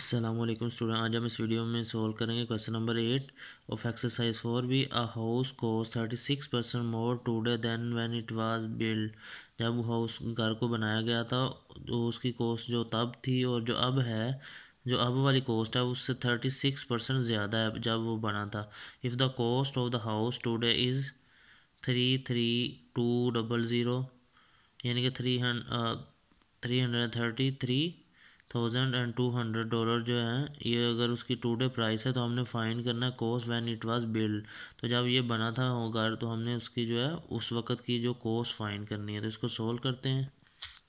Aslam student आज हम इस वीडियो में सॉल्व करेंगे question number eight of exercise four B a house को thirty six percent more today than when it was build जब house घर को बनाया गया था तो उसकी कॉस्ट जो तब थी और जो अब है जो अब वाली कॉस्ट है उससे थर्टी सिक्स परसेंट ज़्यादा है जब वो बना था if the cost of the house today is three three two double zero यानी कि थ्री हंड three hundred thirty three thousand and two hundred dollar जो है ये अगर उसकी टू डे प्राइस है तो हमने फाइंड करना है cost when it was build तो जब ये बना था घर तो हमने उसकी जो है उस वक़्त की जो कॉस्ट फाइंड करनी है तो इसको सोल्व करते हैं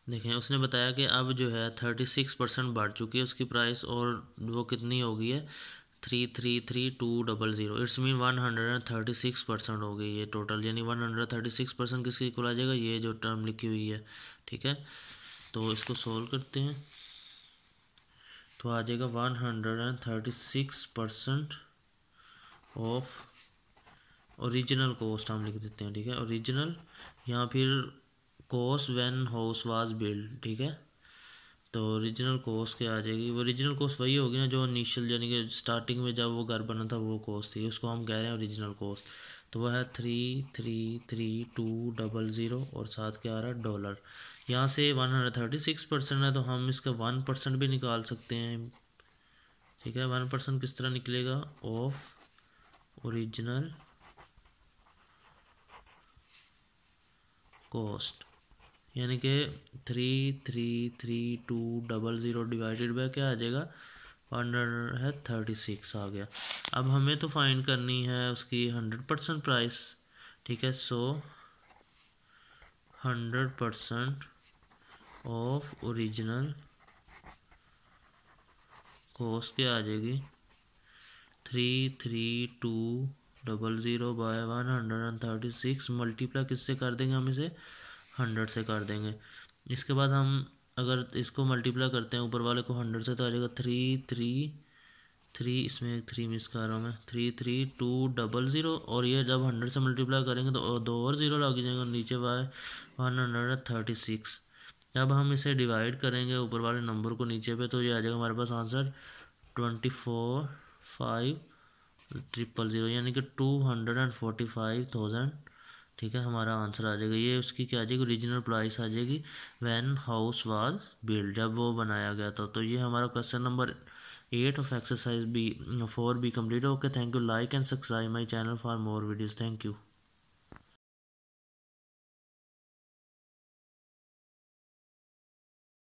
देखें उसने बताया कि अब जो है थर्टी सिक्स परसेंट बढ़ चुकी है उसकी प्राइस और वो कितनी हो गई है three three three two double zero it's mean one hundred and thirty six percent हो गई ये टोटल यानी one hundred thirty six percent किसकी खुला आ जाएगा ये जो टर्म लिखी हुई है ठीक है तो इसको सोल्व करते हैं तो आ जाएगा one hundred and thirty six percent of original cost हम लिख देते हैं ठीक है ओरिजिनल या फिर cost when house was build ठीक है तो ओरिजिनल कॉस्ट क्या आ जाएगी ओरिजिनल कॉस्ट वही होगी ना जो इनिशियल यानी कि स्टार्टिंग में जब वो घर बना था वो कॉस्ट थी उसको हम कह रहे हैं ओरिजिनल कॉस्ट तो वह है three three three two double zero और साथ क्या आ रहा है डॉलर यहाँ से one hundred thirty six percent है तो हम इसका वन परसेंट भी निकाल सकते हैं ठीक है वन परसेंट किस तरह निकलेगा ऑफ ओरिजिनल कॉस्ट यानी कि three three three two double zero divided by क्या आ जाएगा हंड्रेड है थर्टी सिक्स आ गया अब हमें तो फाइंड करनी है उसकी हंड्रेड परसेंट प्राइस ठीक है so hundred percent of original cost क्या आ जाएगी three three two double zero by one hundred and thirty six multiply किससे कर देंगे हम इसे हंड्रेड से कर देंगे इसके बाद हम अगर इसको मल्टीप्लाई करते हैं ऊपर वाले को हंड्रेड से तो आ जाएगा थ्री थ्री थ्री इसमें एक थ्री मिस कर रहा हूँ मैं three three two double zero और ये जब हंड्रेड से मल्टीप्लाई करेंगे तो दो और ज़ीरो लग जाएंगे नीचे वाले वन हंड्रेड थर्टी सिक्स जब हम इसे डिवाइड करेंगे ऊपर वाले नंबर को नीचे पे तो ये आ जाएगा हमारे पास answer twenty four five triple zero यानी कि two hundred and forty five thousand ठीक है हमारा आंसर आ जाएगा ये उसकी क्या आ जाएगी ओरिजिनल प्राइस आ जाएगी वैन हाउस वाज बिल्ड जब वो बनाया गया था तो ये हमारा question number eight of exercise B four B complete okay thank you like and subscribe my channel for more videos thank you